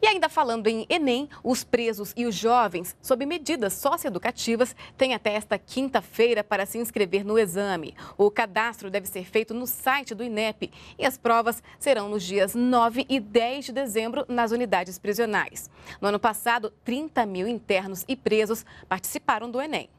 E ainda falando em Enem, os presos e os jovens, sob medidas socioeducativas, têm até esta quinta-feira para se inscrever no exame. O cadastro deve ser feito no site do INEP e as provas serão nos dias 9 e 10 de dezembro nas unidades prisionais. No ano passado, 30 mil internos e presos participaram do Enem.